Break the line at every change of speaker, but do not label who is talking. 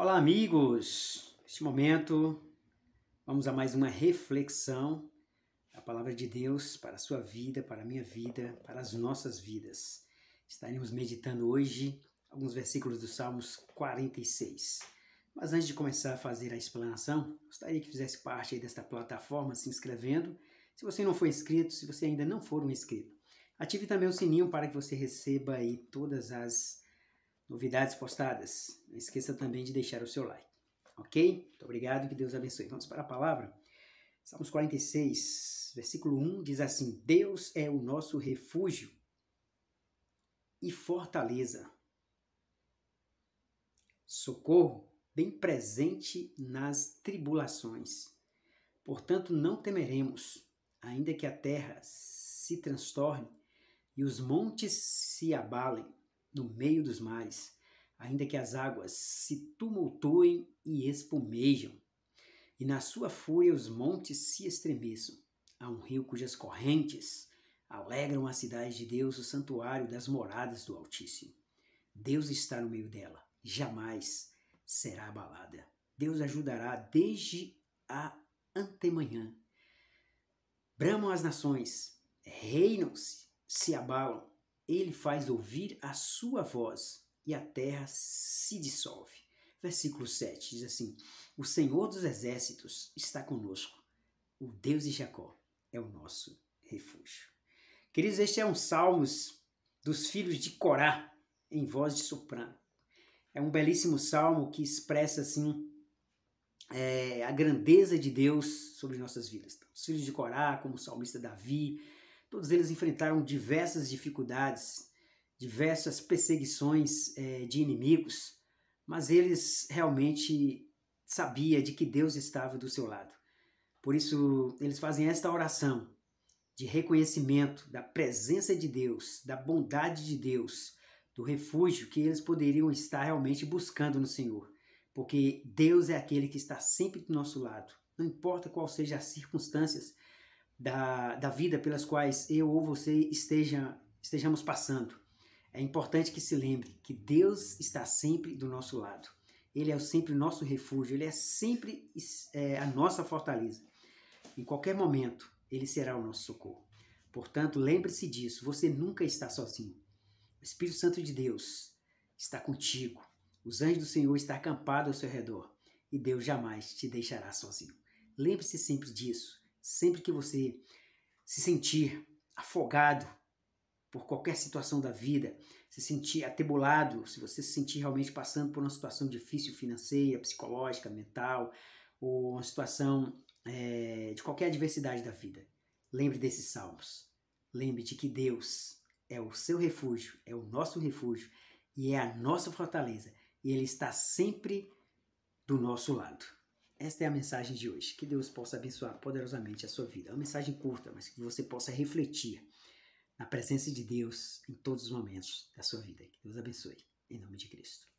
Olá, amigos! Neste momento, vamos a mais uma reflexão da palavra de Deus para a sua vida, para a minha vida, para as nossas vidas. Estaremos meditando hoje alguns versículos do Salmos 46. Mas antes de começar a fazer a explanação, gostaria que fizesse parte desta plataforma se inscrevendo. Se você não for inscrito, se você ainda não for um inscrito, ative também o sininho para que você receba aí todas as novidades postadas. Não esqueça também de deixar o seu like, ok? Muito obrigado, que Deus abençoe. Vamos para a palavra. Salmos 46, versículo 1 diz assim: Deus é o nosso refúgio e fortaleza, socorro bem presente nas tribulações. Portanto, não temeremos, ainda que a terra se transtorne e os montes se abalem no meio dos mares, ainda que as águas se tumultuem e espumejam, e na sua fúria os montes se estremeçam. Há um rio cujas correntes alegram a cidade de Deus, o santuário das moradas do Altíssimo. Deus está no meio dela, jamais será abalada. Deus ajudará desde a antemanhã. Bramam as nações, reinam-se, se abalam, ele faz ouvir a sua voz e a terra se dissolve. Versículo 7 diz assim: O Senhor dos exércitos está conosco, o Deus de Jacó é o nosso refúgio. Queridos, este é um Salmos dos filhos de Corá, em voz de soprano. É um belíssimo salmo que expressa assim é, a grandeza de Deus sobre nossas vidas. os filhos de Corá, como o salmista Davi, Todos eles enfrentaram diversas dificuldades, diversas perseguições é, de inimigos, mas eles realmente sabia de que Deus estava do seu lado. Por isso, eles fazem esta oração de reconhecimento da presença de Deus, da bondade de Deus, do refúgio que eles poderiam estar realmente buscando no Senhor. Porque Deus é aquele que está sempre do nosso lado, não importa qual seja as circunstâncias, da, da vida pelas quais eu ou você esteja, estejamos passando, é importante que se lembre que Deus está sempre do nosso lado. Ele é sempre nosso refúgio, ele é sempre é, a nossa fortaleza. Em qualquer momento, ele será o nosso socorro. Portanto, lembre-se disso, você nunca está sozinho. O Espírito Santo de Deus está contigo. Os anjos do Senhor estão acampados ao seu redor e Deus jamais te deixará sozinho. Lembre-se sempre disso Sempre que você se sentir afogado por qualquer situação da vida, se sentir atebolado, se você se sentir realmente passando por uma situação difícil financeira, psicológica, mental, ou uma situação é, de qualquer adversidade da vida, lembre desses salmos. Lembre de que Deus é o seu refúgio, é o nosso refúgio e é a nossa fortaleza. E Ele está sempre do nosso lado. Esta é a mensagem de hoje. Que Deus possa abençoar poderosamente a sua vida. É uma mensagem curta, mas que você possa refletir na presença de Deus em todos os momentos da sua vida. Que Deus abençoe. Em nome de Cristo.